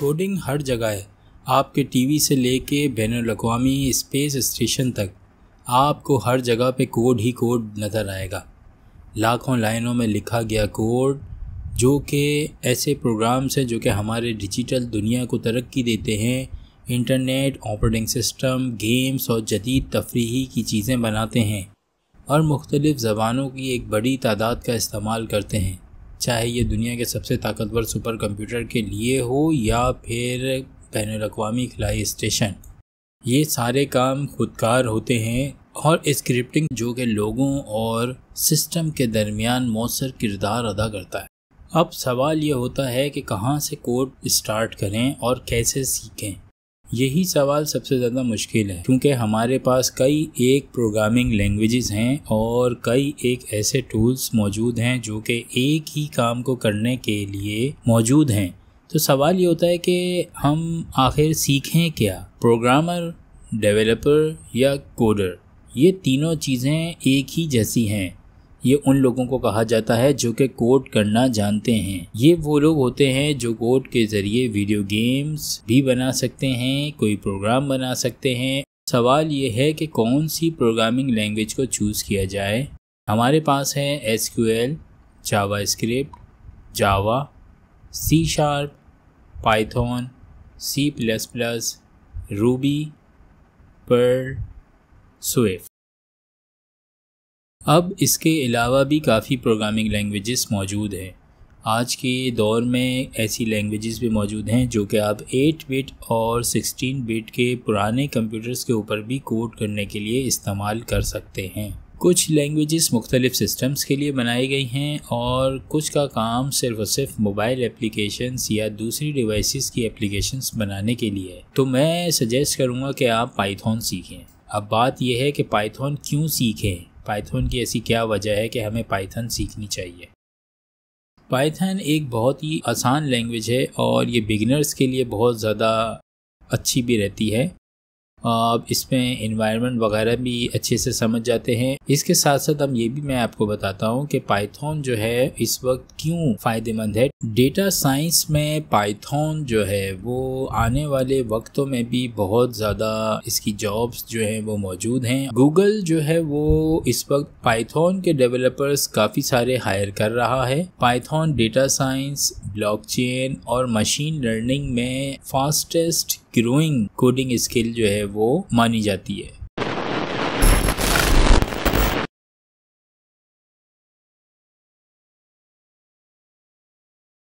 coding हर जगह है आपके टीवी से लेके बैन अवी स्पेस स्टेशन तक आपको हर जगह पे कोड ही कोड नज़र आएगा लाखों लाइनों में लिखा गया कोड जो कि ऐसे प्रोग्राम्स हैं जो कि हमारे डिजिटल दुनिया को तरक्की देते हैं इंटरनेट ऑपरेटिंग सिस्टम गेम्स और जदीद तफरी की चीज़ें बनाते हैं और मुख्तलिफ़ ज़बानों की एक बड़ी तादाद का इस्तेमाल करते हैं चाहे ये दुनिया के सबसे ताकतवर सुपर कंप्यूटर के लिए हो या फिर बैन अवी खिलाई स्टेशन ये सारे काम खुदकार होते हैं और स्क्रिप्टिंग जो कि लोगों और सिस्टम के दरमियान मौसर किरदार अदा करता है अब सवाल ये होता है कि कहाँ से कोड स्टार्ट करें और कैसे सीखें यही सवाल सबसे ज़्यादा मुश्किल है क्योंकि हमारे पास कई एक प्रोग्रामिंग लैंग्वेजेस हैं और कई एक ऐसे टूल्स मौजूद हैं जो कि एक ही काम को करने के लिए मौजूद हैं तो सवाल ये होता है कि हम आखिर सीखें क्या प्रोग्रामर डेवलपर या कोडर ये तीनों चीज़ें एक ही जैसी हैं ये उन लोगों को कहा जाता है जो कि कोड करना जानते हैं ये वो लोग होते हैं जो कोड के जरिए वीडियो गेम्स भी बना सकते हैं कोई प्रोग्राम बना सकते हैं सवाल ये है कि कौन सी प्रोग्रामिंग लैंग्वेज को चूज़ किया जाए हमारे पास है S Q L JavaScript Java C sharp Python C plus plus Ruby Perl Swift अब इसके अलावा भी काफ़ी प्रोग्रामिंग लैंग्वेजेस मौजूद हैं आज के दौर में ऐसी लैंग्वेजेस भी मौजूद हैं जो कि आप 8 बिट और 16 बिट के पुराने कंप्यूटर्स के ऊपर भी कोड करने के लिए इस्तेमाल कर सकते हैं कुछ लैंग्वेजेस मुख्तलिफ सिस्टम्स के लिए बनाई गई हैं और कुछ का काम सिर्फ और सिर्फ मोबाइल एप्लीकेशंस या दूसरी डिवाइसेस की एप्लीकेशंस बनाने के लिए है तो मैं सजेस्ट करूँगा कि आप पाइथन सीखें अब बात यह है कि पाइथन क्यों सीखें पाइथन की ऐसी क्या वजह है कि हमें पाइथन सीखनी चाहिए पाइथन एक बहुत ही आसान लैंग्वेज है और ये बिगिनर्स के लिए बहुत ज़्यादा अच्छी भी रहती है आप इसमें इन्वायरमेंट वगैरह भी अच्छे से समझ जाते हैं इसके साथ साथ हम ये भी मैं आपको बताता हूँ कि पाइथन जो है इस वक्त क्यों फ़ायदेमंद है डेटा साइंस में पाइथन जो है वो आने वाले वक्तों में भी बहुत ज़्यादा इसकी जॉब्स जो है वो मौजूद हैं गूगल जो है वो इस वक्त पाइथन के डेवलपर्स काफ़ी सारे हायर कर रहा है पाइथन डेटा साइंस ब्लॉक और मशीन लर्निंग में फास्टेस्ट ग्रोइंग कोडिंग स्किल जो है वो मानी जाती है